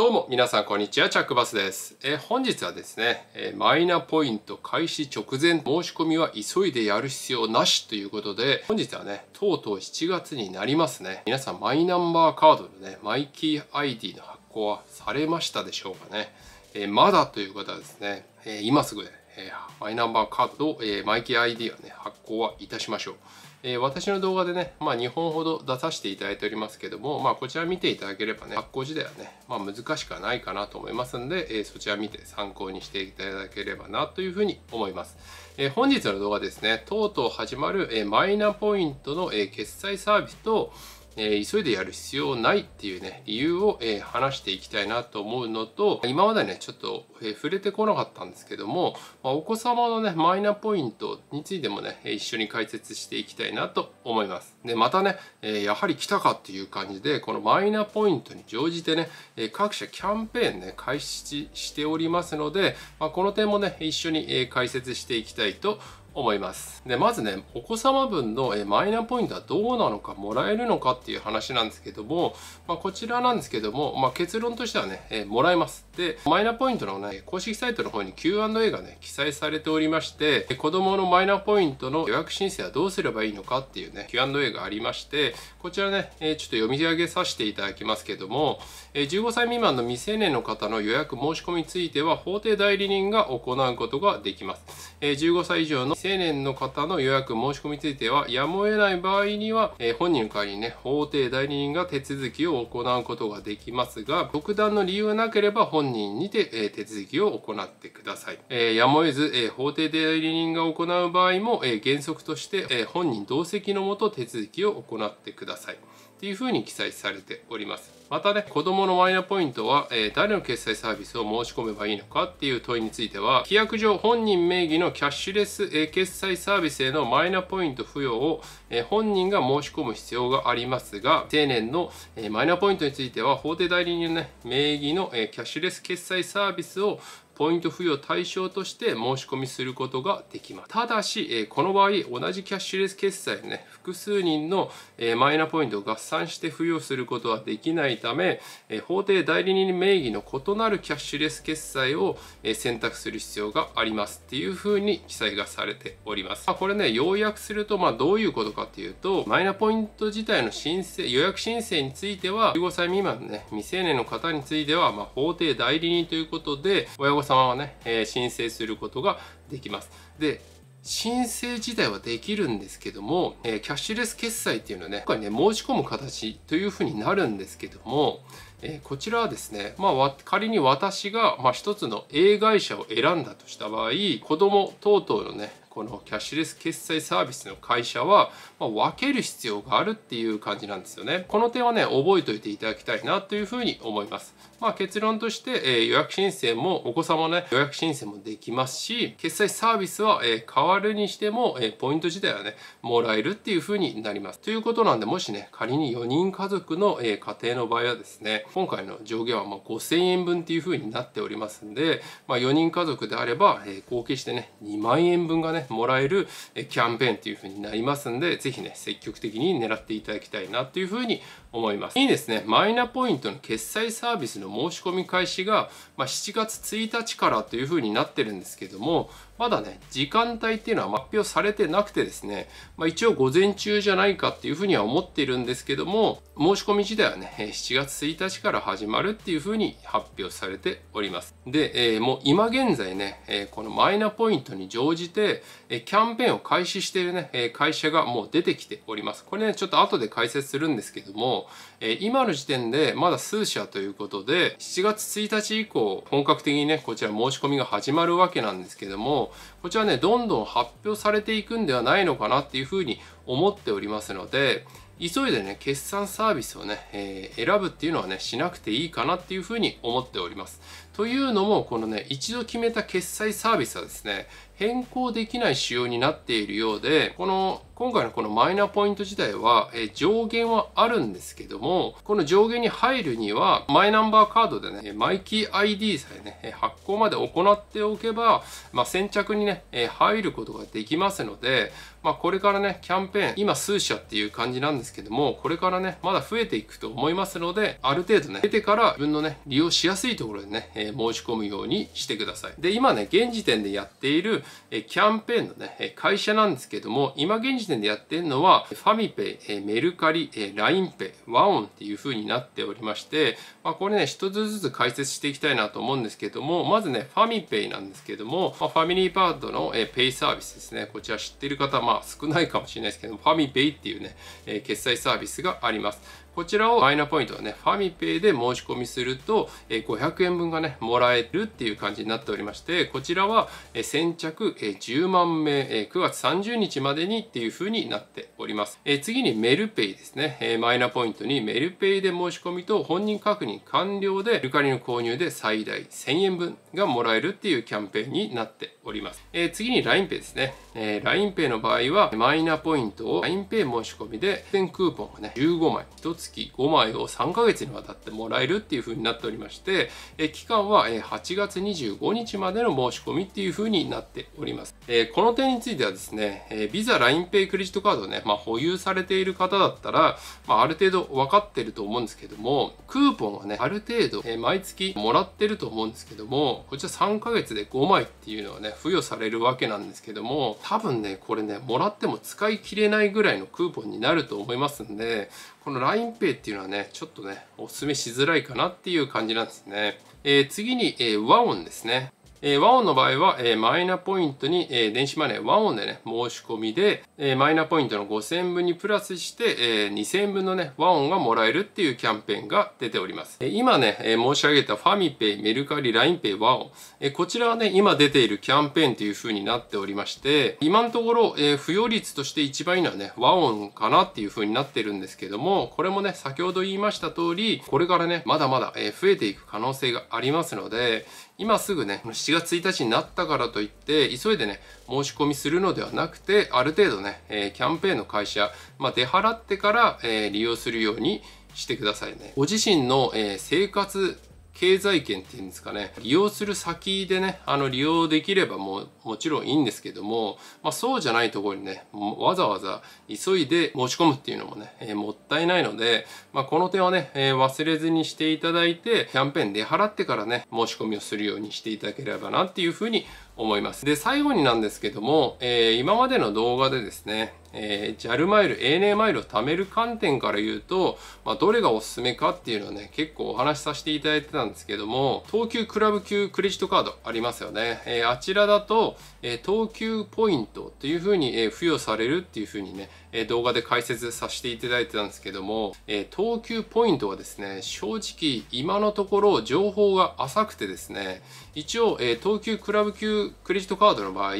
どうも皆さんこんにちは、チャックバスです。え本日はですね、えマイナポイント開始直前申し込みは急いでやる必要なしということで、本日はね、とうとう7月になりますね。皆さんマイナンバーカードのね、マイキー ID の発行はされましたでしょうかね。えまだという方はですね、え今すぐね、えマイナンバーカードと、えマイキー ID はね、発行はいたしましょう。えー、私の動画でね、まあ、2本ほど出させていただいておりますけども、まあ、こちら見ていただければね、発行時代はね、まあ、難しくはないかなと思いますんで、えー、そちら見て参考にしていただければなというふうに思います。えー、本日の動画ですね、とうとう始まる、えマイナポイントの、え決済サービスと、え急いでやる必要ないっていうね、理由を、え話していきたいなと思うのと、今までね、ちょっと、え触れてこなかったんですけども、まお子様のね、マイナポイントについてもね、一緒に解説していきたいなと思います。で、またね、えやはり来たかっていう感じで、このマイナポイントに乗じてね、え各社キャンペーンね、開始しておりますので、まこの点もね、一緒に、え解説していきたいと思います。思います。で、まずね、お子様分のマイナポイントはどうなのか、もらえるのかっていう話なんですけども、まあ、こちらなんですけども、まあ、結論としてはね、えー、もらえます。で、マイナポイントのね、公式サイトの方に Q&A がね、記載されておりまして、子供のマイナポイントの予約申請はどうすればいいのかっていうね、Q&A がありまして、こちらね、えー、ちょっと読み上げさせていただきますけども、えー、15歳未満の未成年の方の予約申し込みについては、法定代理人が行うことができます。え15歳以上の未成年の方の予約申し込みについては、やむを得ない場合には、えー、本人代わりにね、法定代理人が手続きを行うことができますが、特段の理由がなければ本人にて、えー、手続きを行ってください。えー、やむを得ず、え法定代理人が行う場合も、え原則として、え本人同席のもと手続きを行ってください。っていうふうに記載されております。またね、子供のマイナポイントは、えー、誰の決済サービスを申し込めばいいのかっていう問いについては、規約上本人名義のキャッシュレス、えー、決済サービスへのマイナポイント付与を、えー、本人が申し込む必要がありますが、定年の、えマイナポイントについては、法定代理人の、ね、名義の、えキャッシュレス決済サービスをポイント付与対象として申し込みすることができますただし、えこの場合同じキャッシュレス決済ね複数人の、えマイナポイントを合算して付与することはできないため、え法定代理人名義の異なるキャッシュレス決済を、え選択する必要がありますっていうふうに記載がされております、まこれね要約すると、まあ、どういうことかっていうとマイナポイント自体の申請予約申請については15歳未満のね未成年の方については、まあ、法定代理人ということで親御さん様はね、えー、申請することができます。で、申請自体はできるんですけども、えー、キャッシュレス決済っていうのはね、今回ね、申し込む形というふうになるんですけども、えー、こちらはですね、まあ、仮に私が、まあ、一つの A 会社を選んだとした場合、子供等々のね、このキャッシュレス決済サービスの会社は、ま分ける必要があるっていう感じなんですよね。この点はね、覚えておいていただきたいなというふうに思います。まあ、結論として、え予約申請も、お子様ね、予約申請もできますし、決済サービスは、え変わるにしても、えポイント自体はね、もらえるっていうふうになります。ということなんで、もしね、仮に4人家族の、え家庭の場合はですね、今回の上限はま5000円分っていうふうになっておりますんで、まあ、4人家族であれば、え合計してね、2万円分がね、もらえるキャンペーンっていう風になりますんで、ぜひね、積極的に狙っていただきたいなという風に思います。にですね、マイナポイントの決済サービスの申し込み開始が、まあ、7月1日からという風になってるんですけども、まだね、時間帯っていうのは発表されてなくてですね、まあ、一応午前中じゃないかっていうふうには思っているんですけども、申し込み自体はね、7月1日から始まるっていうふうに発表されております。で、えー、もう今現在ね、えこのマイナポイントに乗じて、えキャンペーンを開始しているね、え会社がもう出てきております。これね、ちょっと後で解説するんですけども、え今の時点でまだ数社ということで、7月1日以降、本格的にね、こちら申し込みが始まるわけなんですけども、こちらね、どんどん発表されていくんではないのかなっていうふうに思っておりますので、急いでね、決算サービスをね、えー、選ぶっていうのはね、しなくていいかなっていうふうに思っております。というのも、このね、一度決めた決済サービスはですね、変更できない仕様になっているようで、この今回のこのマイナポイント自体は、え上限はあるんですけども、この上限に入るには、マイナンバーカードでね、マイキー ID さえね、発行まで行っておけば、まあ、先着にね、え入ることができますので、まあ、これからね、キャンペーン、今数社っていう感じなんですけども、これからね、まだ増えていくと思いますので、ある程度ね、出てから自分のね、利用しやすいところでね、え申し込むようにしてください。で、今ね、現時点でやっている、えキャンペーンのね、会社なんですけども、今現時点でやってるのは、ファミペイ、えメルカリ、え LINEPay、ワオンっていう風になっておりまして、まあ、これね、一つずつ解説していきたいなと思うんですけども、まずね、ファミペイなんですけども、まあ、ファミリーパートの、えペイサービスですね。こちら知ってる方、まあ少ないかもしれないですけども、ファミペイっていうね、え決済サービスがあります。こちらをマイナポイントはね、ファミペイで申し込みすると、500円分がね、もらえるっていう感じになっておりまして、こちらは先着着10万名9月30日までにっていうふうになっております。次にメルペイですね。マイナポイントにメルペイで申し込みと本人確認完了でルカリの購入で最大1000円分がもらえるっていうキャンペーンになっております。次に l i n e p ですね。l i n e p の場合はマイナポイントを l i n e p 申し込みで点クーポンがね15枚、1月5枚を3ヶ月にわたってもらえるっていうふうになっておりまして、期間は8月25日までの申し込みっていうふうになってております。えー、この点についてはですね、えー、LINE Pay クレジットカードをね、まあ、保有されている方だったら、まあ、ある程度分かってると思うんですけども、クーポンはね、ある程度、えー、毎月もらってると思うんですけども、こちら3ヶ月で5枚っていうのはね、付与されるわけなんですけども、多分ね、これね、もらっても使い切れないぐらいのクーポンになると思いますんで、この LINEPay っていうのはね、ちょっとね、お勧めしづらいかなっていう感じなんですね。えー、次に、えー、和音ですね。えー、和音の場合は、えー、マイナポイントに、えー、電子マネー、和音でね、申し込みで、えー、マイナポイントの5000分にプラスして、えー、2000分のね、和音がもらえるっていうキャンペーンが出ております。えー、今ね、えー、申し上げたファミペイ、メルカリ、ラインペイ、和音、えー、こちらはね、今出ているキャンペーンという風になっておりまして、今のところ、えー、付与率として一番いいのはね、和音かなっていう風になってるんですけども、これもね、先ほど言いました通り、これからね、まだまだ、えー、増えていく可能性がありますので、今すぐね、7月1日になったからといって、急いでね、申し込みするのではなくて、ある程度ね、えキャンペーンの会社、まあ、出払ってから、え利用するようにしてくださいね。ご自身の、え生活経済圏っていうんですかね、利用する先でね、あの、利用できればももちろんいいんですけども、まあ、そうじゃないところにね、わざわざ急いで申し込むっていうのもね、えー、もったいないので、まあ、この点はね、えー、忘れずにしていただいて、キャンペーン出払ってからね、申し込みをするようにしていただければなっていうふうに思います。で、最後になんですけども、えー、今までの動画でですね、えー、JAL マイル、ANA マイルを貯める観点から言うと、まあ、どれがおすすめかっていうのをね、結構お話しさせていただいてたんですけども、東急クラブ級クレジットカードありますよね。えー、あちらだと、えー、東急ポイントっていう風に、えー、付与されるっていう風にね、えー、動画で解説させていただいてたんですけども、えー、東急ポイントはですね、正直今のところ情報が浅くてですね、一応、えー、東急クラブ級クレジットカードの場合、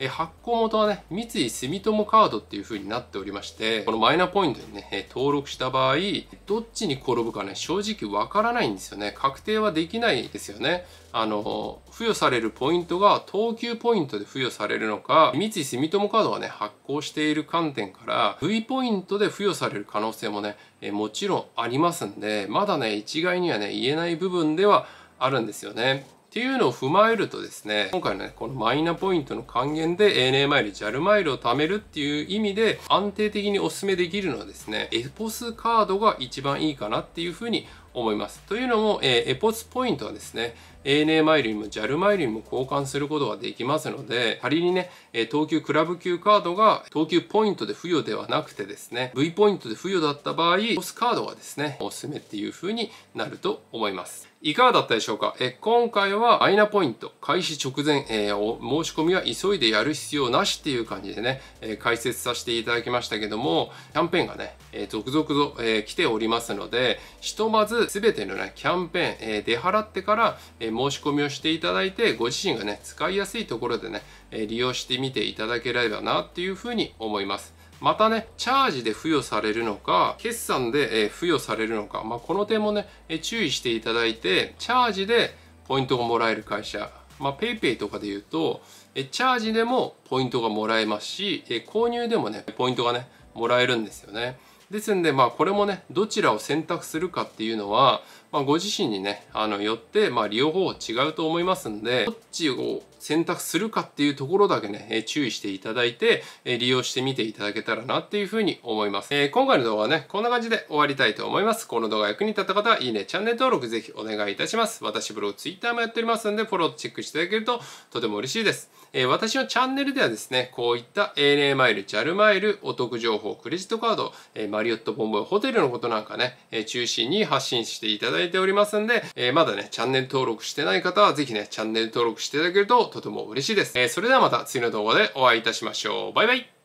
え発行元はね、三井住友カードっていう風になっておりまして、このマイナポイントにね、え登録した場合、どっちに転ぶかね、正直わからないんですよね。確定はできないですよね。あの、付与されるポイントが等級ポイントで付与されるのか、三井住友カードがね、発行している観点から、V ポイントで付与される可能性もね、えもちろんありますんで、まだね、一概にはね、言えない部分ではあるんですよね。ていうのを踏まえるとですね、今回のね、このマイナポイントの還元で ANA マイル、JAL マイルを貯めるっていう意味で安定的にお勧めできるのはですね、エポスカードが一番いいかなっていうふうに思います。というのも、えー、エポスポイントはですね、ANA マイルにも JAL マイルにも交換することができますので、仮にね、え東急クラブ級カードが東急ポイントで付与ではなくてですね、V ポイントで付与だった場合、ポスカードがですね、おすすめっていう風になると思います。いかがだったでしょうかえ今回はアイナポイント開始直前、えー、お申し込みは急いでやる必要なしっていう感じでね、えー、解説させていただきましたけども、キャンペーンがね、えー、続々と、えー、来ておりますので、ひとまず全てのね、キャンペーン、えー、出払ってから、えー、申し込みをしていただいて、ご自身がね、使いやすいところでね、えー、利用してみていただければなっていうふうに思います。またね、チャージで付与されるのか、決算で付与されるのか、まあ、この点もね、注意していただいて、チャージでポイントがもらえる会社、まあ、PayPay とかで言うと、チャージでもポイントがもらえますし、購入でもね、ポイントがね、もらえるんですよね。ですんでまあこれもねどちらを選択するかっていうのはまあ、ご自身にねあのよって、まあ、利用方法違うと思いますんでどっちを選択するかっていうところだけね、え注意していただいて、え利用してみていただけたらなっていうふうに思います、えー、今回の動画はねこんな感じで終わりたいと思いますこの動画役に立った方はいいねチャンネル登録ぜひお願いいたします私ブログツイッターもやっておりますんでフォローチェックしていただけるととても嬉しいです、えー、私のチャンネルではですねこういった ANA マイル JAL マイルお得情報クレジットカード、えマリオットボンボイホテルのことなんかね、え中心に発信していただだいておりますんで、えー、まだね、チャンネル登録してない方はぜひね、チャンネル登録していただけるととても嬉しいです。えー、それではまた次の動画でお会いいたしましょう。バイバイ